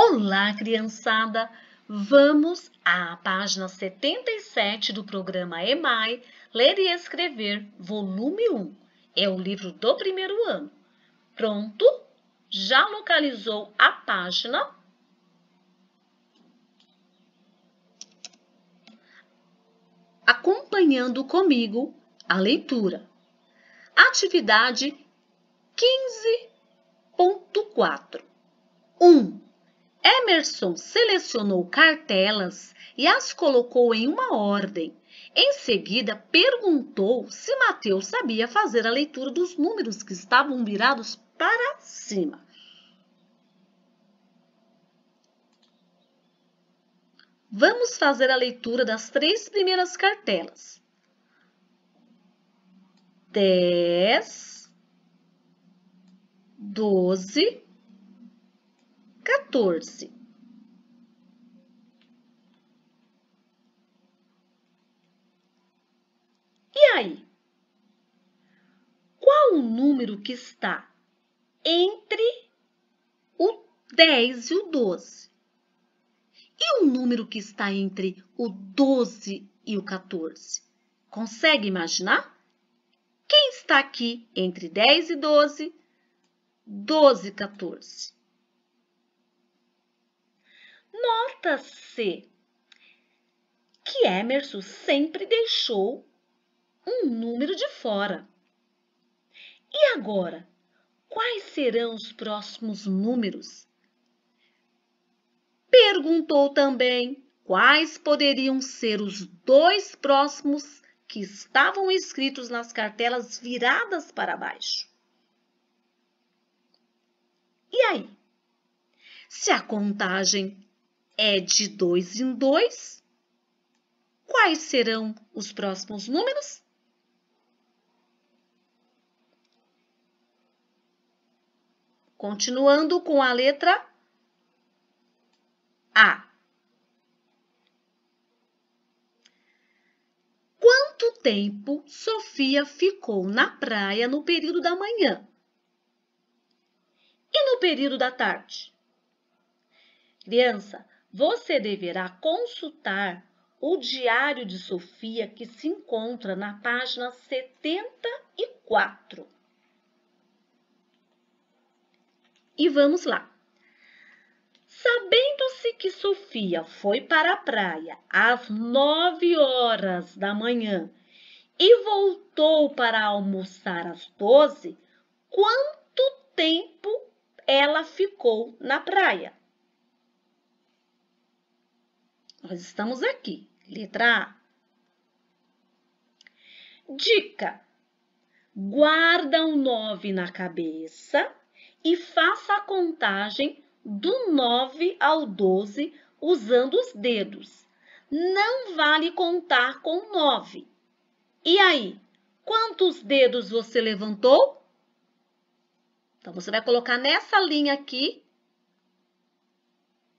Olá, criançada! Vamos à página 77 do programa EMAI Ler e Escrever, volume 1. É o livro do primeiro ano. Pronto? Já localizou a página? Acompanhando comigo a leitura. Atividade 15.4 1. Emerson selecionou cartelas e as colocou em uma ordem. Em seguida, perguntou se Mateus sabia fazer a leitura dos números que estavam virados para cima. Vamos fazer a leitura das três primeiras cartelas. 10, 12, 14. E aí? Qual o número que está entre o 10 e o 12? E o número que está entre o 12 e o 14? Consegue imaginar? Quem está aqui entre 10 e 12? 12 e 14. Nota-se que Emerson sempre deixou um número de fora. E agora, quais serão os próximos números? Perguntou também quais poderiam ser os dois próximos que estavam escritos nas cartelas viradas para baixo. E aí? Se a contagem é de 2 em 2, quais serão os próximos números? Continuando com a letra A. Quanto tempo Sofia ficou na praia no período da manhã? E no período da tarde? Criança, você deverá consultar o Diário de Sofia, que se encontra na página 74. E vamos lá. Sabendo-se que Sofia foi para a praia às nove horas da manhã e voltou para almoçar às doze, quanto tempo ela ficou na praia? Nós estamos aqui. Letra A. Dica. Guarda o 9 na cabeça e faça a contagem do 9 ao 12 usando os dedos. Não vale contar com 9. E aí, quantos dedos você levantou? Então, você vai colocar nessa linha aqui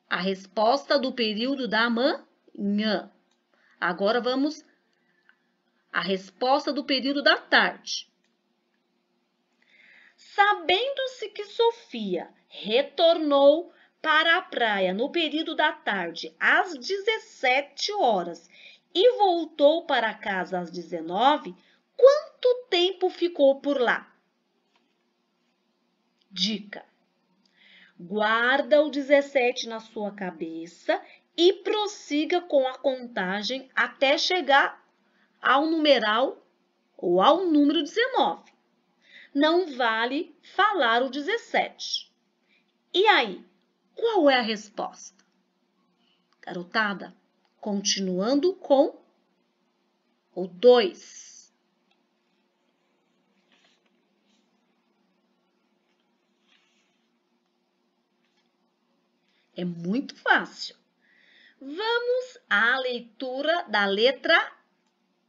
a resposta do período da manhã. Agora vamos à resposta do período da tarde. Sabendo-se que Sofia retornou para a praia no período da tarde, às 17 horas, e voltou para casa às 19, quanto tempo ficou por lá? Dica: Guarda o 17 na sua cabeça e prossiga com a contagem até chegar ao numeral ou ao número 19. Não vale falar o 17. E aí, qual é a resposta? Garotada, continuando com o 2. É muito fácil. Vamos à leitura da letra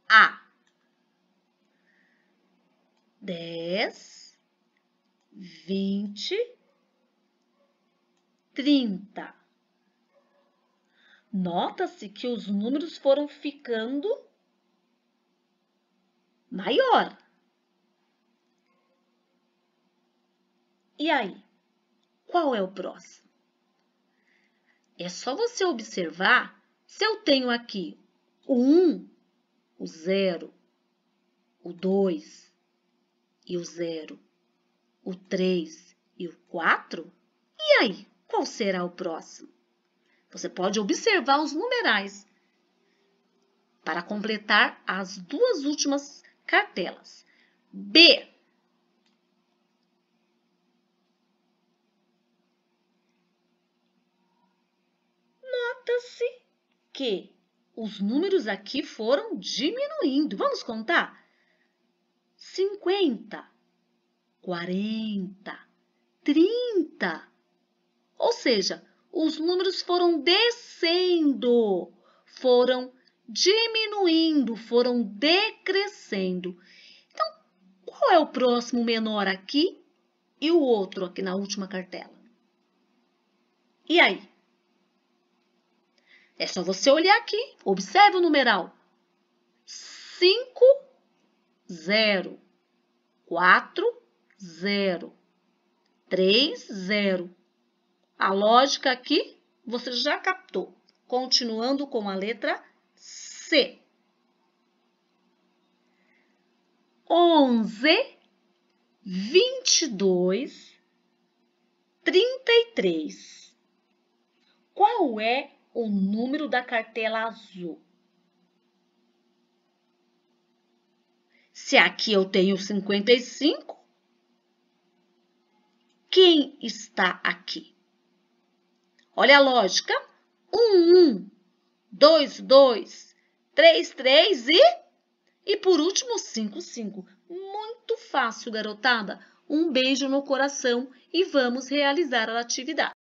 A. Dez, vinte, trinta. Nota-se que os números foram ficando maior. E aí, qual é o próximo? É só você observar se eu tenho aqui o 1, o 0, o 2 e o 0, o 3 e o 4. E aí, qual será o próximo? Você pode observar os numerais para completar as duas últimas cartelas. B que os números aqui foram diminuindo. Vamos contar? 50, 40, 30. Ou seja, os números foram descendo, foram diminuindo, foram decrescendo. Então, qual é o próximo menor aqui e o outro aqui na última cartela? E aí? É só você olhar aqui. Observe o numeral. 5, 0. 4, 0. 3, 0. A lógica aqui você já captou. Continuando com a letra C. 11, 22, 33. Qual é o número da cartela azul. Se aqui eu tenho 55, quem está aqui? Olha a lógica. 1, 1, 2, 2, 3, 3 e... E por último, 5, 5. Muito fácil, garotada. Um beijo no coração e vamos realizar a atividade.